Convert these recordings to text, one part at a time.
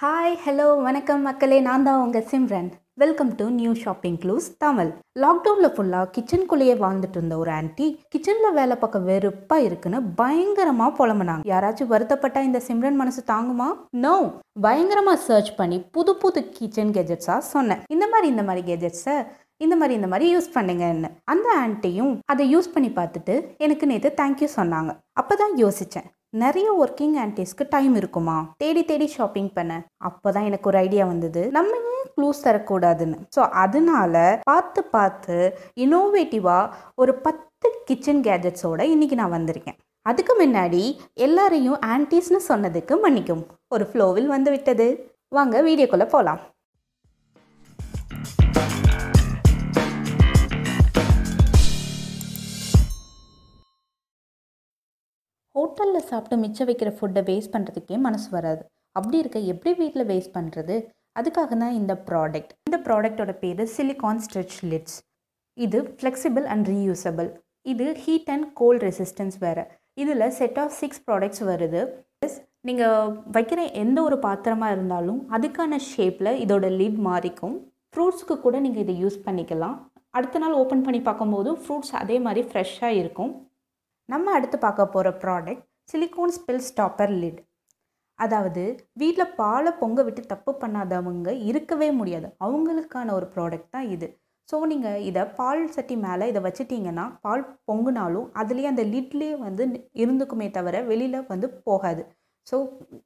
hi hello வணக்கம் மக்களே நான் தான் உங்கள் Simran welcome to new shopping clues Tamil லாக்டவுனில் ஃபுல்லாக கிச்சனுக்குள்ளேயே வாழ்ந்துட்டு இருந்த ஒரு ஆன்டி கிச்சனில் வேலை பக்கம் வெறுப்பாக இருக்குன்னு பயங்கரமாக புலம்புனாங்க யாராச்சும் வருத்தப்பட்டா இந்த சிம்ரன் மனசு தாங்குமா நோ பயங்கரமாக சர்ச் பண்ணி புது புது கிச்சன் கெஜெட்ஸாக சொன்னேன் இந்த மாதிரி இந்த மாதிரி கெஜெட்ஸை இந்த மாதிரி இந்த மாதிரி யூஸ் பண்ணுங்கன்னு அந்த ஆன்ட்டியும் அதை யூஸ் பண்ணி பார்த்துட்டு எனக்கு நேற்று தேங்க்யூ சொன்னாங்க அப்போ தான் யோசித்தேன் நிறைய ஒர்க்கிங் ஆன்டிஸ்க்கு டைம் இருக்குமா தேடி தேடி ஷாப்பிங் பண்ண அப்போதான் எனக்கு ஒரு ஐடியா வந்தது நம்ம ஏன் க்ளூஸ் தரக்கூடாதுன்னு ஸோ அதனால பார்த்து பார்த்து இனோவேட்டிவாக ஒரு பத்து கிச்சன் கேஜெட்ஸோட இன்னைக்கு நான் வந்திருக்கேன் அதுக்கு முன்னாடி எல்லாரையும் ஆன்டிஸ்னு சொன்னதுக்கு மன்னிக்கும் ஒரு ஃப்ளோவில் வந்து விட்டது வாங்க வீடியோக்குள்ளே போகலாம் ஹோட்டலில் சாப்பிட்டு மிச்சம் வைக்கிற ஃபுட்டை வேஸ்ட் பண்ணுறதுக்கே மனசு வராது அப்படி இருக்க எப்படி வீட்டில் வேஸ்ட் பண்ணுறது அதுக்காக தான் இந்த ப்ராடக்ட் இந்த ப்ராடக்டோட பேர் சிலிகான் ஸ்ட்ரெச் லிட்ஸ் இது ஃப்ளெக்சிபிள் அண்ட் ரீயூசபிள் இது ஹீட் அண்ட் கோல்ட் ரெசிஸ்டன்ஸ் வேறு இதில் செட் ஆஃப் சிக்ஸ் ப்ராடக்ட்ஸ் வருது ப்ளஸ் நீங்கள் வைக்கிற எந்த ஒரு பாத்திரமாக இருந்தாலும் அதுக்கான ஷேப்பில் இதோட லிட் மாறிக்கும் ஃப்ரூட்ஸுக்கு கூட நீங்கள் இதை யூஸ் பண்ணிக்கலாம் அடுத்த நாள் ஓப்பன் பண்ணி பார்க்கும்போது ஃப்ரூட்ஸ் அதே மாதிரி ஃப்ரெஷ்ஷாக இருக்கும் நம்ம அடுத்து பார்க்க போகிற product silicone spill stopper lid அதாவது வீட்டில் பாலை பொங்க விட்டு தப்பு பண்ணாதவங்க இருக்கவே முடியாது அவங்களுக்கான ஒரு ப்ராடக்ட் தான் இது ஸோ நீங்கள் இதை பால் சட்டி மேலே இதை வச்சுட்டிங்கன்னா பால் பொங்குனாலும் அதுலேயே அந்த லிட்லேயே வந்து இருந்துக்குமே தவிர வெளியில் வந்து போகாது ஸோ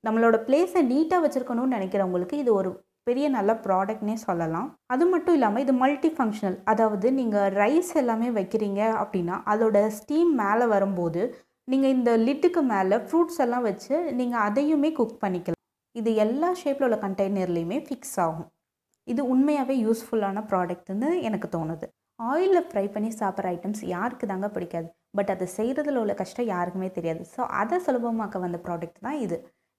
நம்மளோட பிளேஸை நீட்டாக வச்சுருக்கணும்னு நினைக்கிறவங்களுக்கு இது ஒரு பெரிய நல்ல ப்ராடக்ட்னே சொல்லலாம் அது மட்டும் இல்லாமல் இது மல்டி ஃபங்க்ஷனல் அதாவது நீங்கள் ரைஸ் எல்லாமே வைக்கிறீங்க அப்படின்னா அதோட ஸ்டீம் மேலே வரும்போது நீங்கள் இந்த லிட்டுக்கு மேலே ஃப்ரூட்ஸ் எல்லாம் வச்சு நீங்கள் அதையுமே குக் பண்ணிக்கலாம் இது எல்லா ஷேப்பில் உள்ள கண்டெய்னர்லேயுமே ஃபிக்ஸ் ஆகும் இது உண்மையாகவே யூஸ்ஃபுல்லான ப்ராடக்ட்ன்னு எனக்கு தோணுது ஆயிலில் ஃப்ரை பண்ணி சாப்பிட்ற ஐட்டம்ஸ் யாருக்கு தாங்க பிடிக்காது பட் அதை செய்கிறதுல உள்ள கஷ்டம் யாருக்குமே தெரியாது ஸோ அதை சுலபமாக்க வந்த ப்ராடக்ட் தான் இது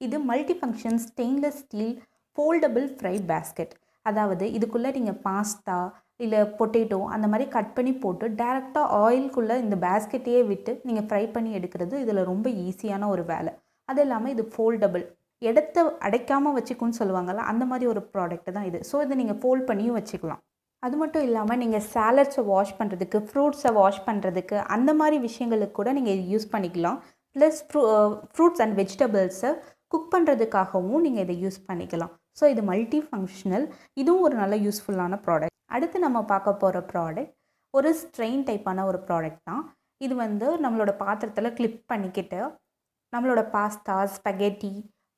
இது multi function stainless steel foldable fry basket அதாவது இதுக்குள்ளே நீங்கள் பாஸ்தா இல்லை பொட்டேட்டோ அந்த மாதிரி கட் பண்ணி போட்டு டேரெக்டாக ஆயிலுக்குள்ளே இந்த பேஸ்கெட்டையே விட்டு நீங்கள் ஃப்ரை பண்ணி எடுக்கிறது இதில் ரொம்ப ஈஸியான ஒரு வேலை அது இல்லாமல் இது ஃபோல்டபுள் இடத்த அடைக்காமல் வச்சுக்குன்னு சொல்லுவாங்கள்ல அந்த மாதிரி ஒரு ப்ராடக்ட் தான் இது ஸோ இதை நீங்கள் ஃபோல்ட் பண்ணியும் வச்சுக்கலாம் அது மட்டும் இல்லாமல் நீங்கள் சேலட்ஸை வாஷ் பண்ணுறதுக்கு ஃப்ரூட்ஸை வாஷ் பண்ணுறதுக்கு அந்த மாதிரி விஷயங்களுக்கு கூட நீங்கள் யூஸ் பண்ணிக்கலாம் ப்ளஸ் ஃப்ரூ ஃப்ரூட்ஸ் அண்ட் வெஜிடபிள்ஸை குக் பண்ணுறதுக்காகவும் நீங்கள் இதை யூஸ் பண்ணிக்கலாம் ஸோ இது மல்டி ஃபங்க்ஷனல் இதுவும் ஒரு நல்ல யூஸ்ஃபுல்லான ப்ராடக்ட் அடுத்து நம்ம பார்க்க போகிற ப்ராடக்ட் ஒரு ஸ்ட்ரெயின் டைப்பான ஒரு ப்ராடக்ட் தான் இது வந்து நம்மளோட பாத்திரத்தில் கிளிப் பண்ணிக்கிட்டு நம்மளோட pasta spaghetti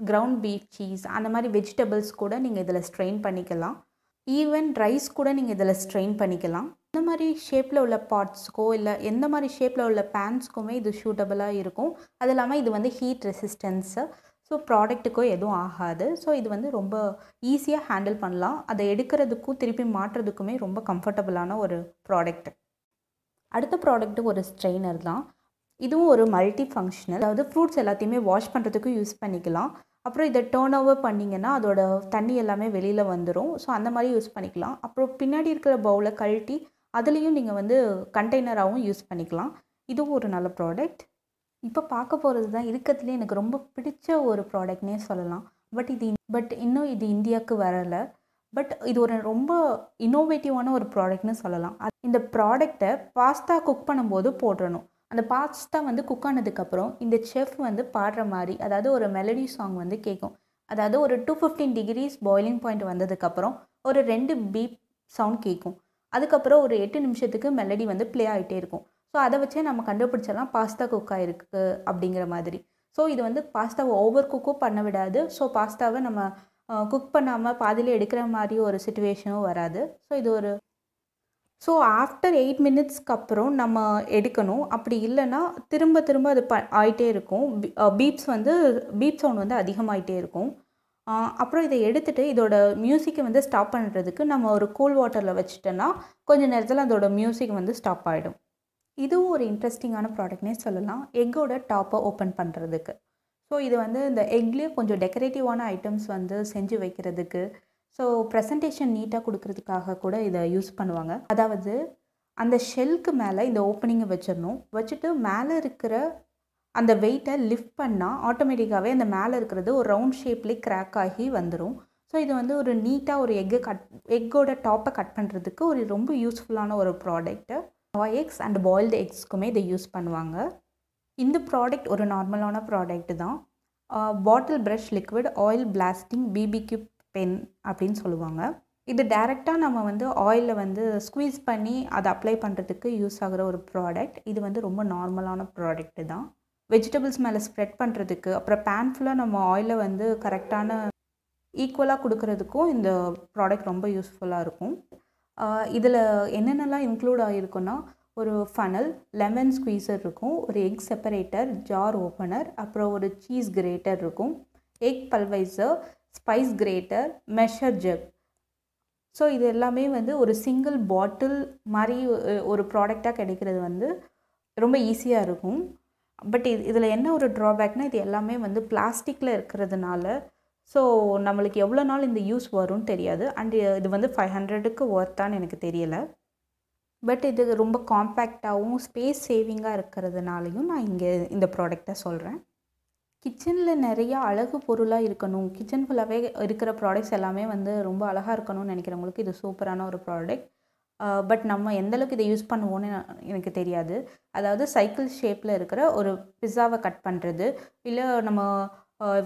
ground beef cheese அந்த மாதிரி வெஜிடபிள்ஸ் கூட நீங்கள் இதில் ஸ்ட்ரெயின் பண்ணிக்கலாம் ஈவன் ரைஸ் கூட நீங்கள் இதில் ஸ்ட்ரெயின் பண்ணிக்கலாம் இந்த மாதிரி ஷேப்பில் உள்ள பாட்ஸ்க்கோ இல்லை எந்த மாதிரி ஷேப்பில் உள்ள பேன்ஸ்க்குமே இது ஷூட்டபுளாக இருக்கும் அது இல்லாமல் இது வந்து ஹீட் ரெசிஸ்டன்ஸு ஸோ ப்ராடக்ட்டுக்கோ எதுவும் ஆகாது ஸோ இது வந்து ரொம்ப ஈஸியாக ஹேண்டில் பண்ணலாம் அதை எடுக்கிறதுக்கும் திருப்பி மாற்றுறதுக்குமே ரொம்ப கம்ஃபர்டபுளான ஒரு ப்ராடக்ட் அடுத்த ப்ராடக்ட்டு ஒரு ஸ்ட்ரெயினர் தான் இதுவும் ஒரு மல்டி ஃபங்க்ஷனல் அதாவது ஃப்ரூட்ஸ் எல்லாத்தையுமே வாஷ் பண்ணுறதுக்கும் யூஸ் பண்ணிக்கலாம் அப்புறம் இதை டேர்ன் ஓவர் பண்ணிங்கன்னா அதோட தண்ணி எல்லாமே வெளியில் வந்துடும் ஸோ அந்த மாதிரி யூஸ் பண்ணிக்கலாம் அப்புறம் பின்னாடி இருக்கிற பவுலை கழட்டி அதுலேயும் நீங்கள் வந்து கண்டெய்னராகவும் யூஸ் பண்ணிக்கலாம் இதுவும் ஒரு நல்ல ப்ராடக்ட் இப்போ பார்க்க போகிறது தான் இருக்கிறதுலே எனக்கு ரொம்ப பிடிச்ச ஒரு ப்ராடக்ட்னே சொல்லலாம் பட் இது பட் இன்னும் இது இந்தியாவுக்கு வரலை பட் இது ஒரு ரொம்ப இன்னோவேட்டிவான ஒரு ப்ராடக்ட்னு சொல்லலாம் இந்த ப்ராடக்டை பாஸ்தா குக் பண்ணும்போது போடணும் அந்த பாஸ்தா வந்து குக் ஆனதுக்கப்புறம் இந்த செஃப் வந்து பாடுற மாதிரி அதாவது ஒரு மெலடி சாங் வந்து கேட்கும் அதாவது ஒரு two fifteen degrees boiling point வந்ததுக்கப்புறம் ஒரு ரெண்டு பீப் சவுண்ட் கேட்கும் அதுக்கப்புறம் ஒரு எட்டு நிமிஷத்துக்கு மெலடி வந்து ப்ளே ஆகிட்டே இருக்கும் ஸோ அதை வச்சே நம்ம கண்டுபிடிச்சலாம் பாஸ்தா குக் ஆகிருக்கு அப்படிங்கிற மாதிரி ஸோ இது வந்து பாஸ்தாவை ஓவர் குக்கும் பண்ண விடாது ஸோ பாஸ்தாவை நம்ம குக் பண்ணாமல் பாதியில் எடுக்கிற மாதிரி ஒரு சுச்சுவேஷனும் வராது ஸோ இது ஒரு ஸோ ஆஃப்டர் எயிட் மினிட்ஸ்க்கு அப்புறம் நம்ம எடுக்கணும் அப்படி இல்லைன்னா திரும்ப திரும்ப அது ப ஆகிட்டே இருக்கும் பீப்ஸ் வந்து பீப் சவுண்ட் வந்து அதிகமாகிட்டே இருக்கும் அப்புறம் இதை எடுத்துகிட்டு இதோட மியூசிக்கை வந்து ஸ்டாப் பண்ணுறதுக்கு நம்ம ஒரு கூல் வாட்டரில் வச்சுட்டோன்னா கொஞ்சம் நேரத்தில் அதோட மியூசிக் வந்து ஸ்டாப் ஆகிடும் இதுவும் ஒரு இன்ட்ரெஸ்டிங்கான ப்ராடக்ட்னே சொல்லலாம் எக்கோட டாப்பை ஓப்பன் பண்ணுறதுக்கு ஸோ இது வந்து இந்த எக்லேயே கொஞ்சம் டெக்கரேட்டிவான ஐட்டம்ஸ் வந்து செஞ்சு வைக்கிறதுக்கு ஸோ ப்ரெசன்டேஷன் நீட்டாக கொடுக்கறதுக்காக கூட இதை யூஸ் பண்ணுவாங்க அதாவது அந்த ஷெல்க்கு மேலே இந்த ஓப்பனிங்கை வச்சிடணும் வச்சுட்டு மேலே இருக்கிற அந்த வெயிட்டை லிஃப்ட் பண்ணால் ஆட்டோமேட்டிக்காகவே அந்த மேலே இருக்கிறது ஒரு ரவுண்ட் ஷேப்லேயே க்ராக் ஆகி வந்துடும் ஸோ இது வந்து ஒரு நீட்டாக ஒரு எக்கு கட் எக்கோட டாப்பை கட் பண்ணுறதுக்கு ஒரு ரொம்ப யூஸ்ஃபுல்லான ஒரு ப்ராடக்ட்டு நாய் எக்ஸ் அண்ட் பாயில்டு எக்ஸ்க்குமே இதை யூஸ் பண்ணுவாங்க இந்த ப்ராடக்ட் ஒரு நார்மலான ப்ராடக்ட் தான் bottle brush liquid oil basting BBQ pen அப்படின்னு சொல்லுவாங்க இது டைரெக்டாக நம்ம வந்து ஆயிலில் வந்து ஸ்குவீஸ் பண்ணி அதை அப்ளை பண்ணுறதுக்கு யூஸ் ஆகிற ஒரு ப்ராடக்ட் இது வந்து ரொம்ப நார்மலான ப்ராடக்ட்டு தான் வெஜிடபிள்ஸ் மேலே ஸ்ப்ரெட் பண்ணுறதுக்கு அப்புறம் பேன் ஃபுல்லாக நம்ம ஆயிலில் வந்து கரெக்டான ஈக்குவலாக கொடுக்கறதுக்கும் இந்த ப்ராடக்ட் ரொம்ப யூஸ்ஃபுல்லாக இருக்கும் இதில் என்னென்னலாம் இன்க்ளூட் ஆகியிருக்குன்னா ஒரு ஃபனல் லெமன் ஸ்குவீசர் இருக்கும் ஒரு எக் செப்பரேட்டர் ஜார் ஓப்பனர் அப்புறம் ஒரு சீஸ் கிரேட்டர் இருக்கும் egg pulverizer spice grater measure ஜெப் ஸோ இது எல்லாமே வந்து ஒரு சிங்கிள் பாட்டில் மாதிரி ஒரு ப்ராடக்டாக கிடைக்கிறது வந்து ரொம்ப ஈஸியாக இருக்கும் பட் இது இதில் என்ன ஒரு ட்ராபேக்னால் இது எல்லாமே வந்து பிளாஸ்டிக்கில் இருக்கிறதுனால ஸோ நம்மளுக்கு எவ்வளோ நாள் இந்த யூஸ் வரும்னு தெரியாது அண்ட் இது வந்து ஃபைவ் ஹண்ட்ரடுக்கு ஒர்த்தான்னு எனக்கு தெரியலை பட் இது ரொம்ப காம்பேக்டாகவும் ஸ்பேஸ் சேவிங்காக இருக்கிறதுனாலையும் நான் இங்கே இந்த ப்ராடக்டை சொல்கிறேன் கிச்சனில் நிறையா அழகு பொருளாக இருக்கணும் கிச்சன் ஃபுல்லாகவே இருக்கிற ப்ராடக்ட்ஸ் எல்லாமே வந்து ரொம்ப அழகாக இருக்கணும்னு நினைக்கிறவங்களுக்கு இது சூப்பரான ஒரு ப்ராடக்ட் பட் நம்ம எந்தளவுக்கு இதை யூஸ் பண்ணுவோன்னு எனக்கு தெரியாது அதாவது சைக்கிள் ஷேப்பில் இருக்கிற ஒரு பிஸாவை கட் பண்ணுறது இல்லை நம்ம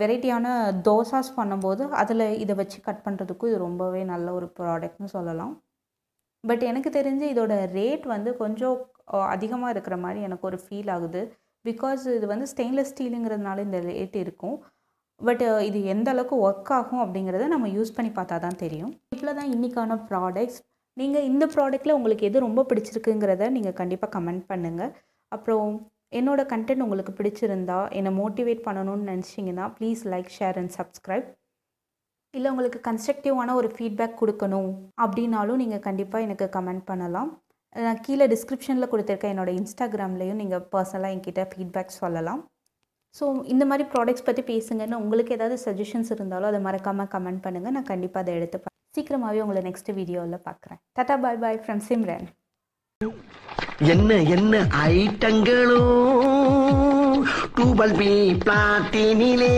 வெரைட்டியான தோசாஸ் பண்ணும்போது அதில் இதை வச்சு கட் பண்ணுறதுக்கும் இது ரொம்பவே நல்ல ஒரு ப்ராடக்ட்னு சொல்லலாம் பட் எனக்கு தெரிஞ்சு இதோட ரேட் வந்து கொஞ்சம் அதிகமாக இருக்கிற மாதிரி எனக்கு ஒரு ஃபீல் ஆகுது பிகாஸ் இது வந்து ஸ்டெயின்லெஸ் ஸ்டீலுங்கிறதுனால இந்த ரேட் இருக்கும் பட் இது எந்த அளவுக்கு ஒர்க் ஆகும் அப்படிங்கிறத நம்ம யூஸ் பண்ணி பார்த்தா தான் தெரியும் இவ்வளோ தான் இன்றைக்கான ப்ராடக்ட்ஸ் நீங்கள் இந்த ப்ராடக்ட்டில் உங்களுக்கு எது ரொம்ப பிடிச்சிருக்குங்கிறத நீங்கள் கண்டிப்பாக கமெண்ட் பண்ணுங்கள் அப்புறம் என்னோடய கண்டென்ட் உங்களுக்கு பிடிச்சிருந்தா என்னை மோட்டிவேட் பண்ணணும்னு நினச்சிங்கன்னா please like share and subscribe இல்லை உங்களுக்கு கன்ஸ்ட்ரக்டிவான ஒரு ஃபீட்பேக் கொடுக்கணும் அப்படின்னாலும் நீங்கள் கண்டிப்பாக எனக்கு கமெண்ட் பண்ணலாம் நான் கீழே டிஸ்கிரிப்ஷனில் கொடுத்துருக்க என்னோடய இன்ஸ்டாகிராம்லேயும் நீங்கள் பர்சனலாக என்கிட்ட ஃபீட்பேக் சொல்லலாம் ஸோ இந்த மாதிரி ப்ராடக்ட்ஸ் பற்றி பேசுங்கன்னு உங்களுக்கு ஏதாவது சஜஷன்ஸ் இருந்தாலும் அதை மறக்காமல் கமெண்ட் பண்ணுங்கள் நான் கண்டிப்பாக அதை எடுத்துப்பேன் சீக்கிரமாகவே உங்களை நெக்ஸ்ட் வீடியோவில் பார்க்குறேன் டாட்டா பாய் பாய் ஃப்ரம் சிம்ரன் என்ன என்ன ஐட்டங்களோ டூபல் பி பிளாட்டினிலே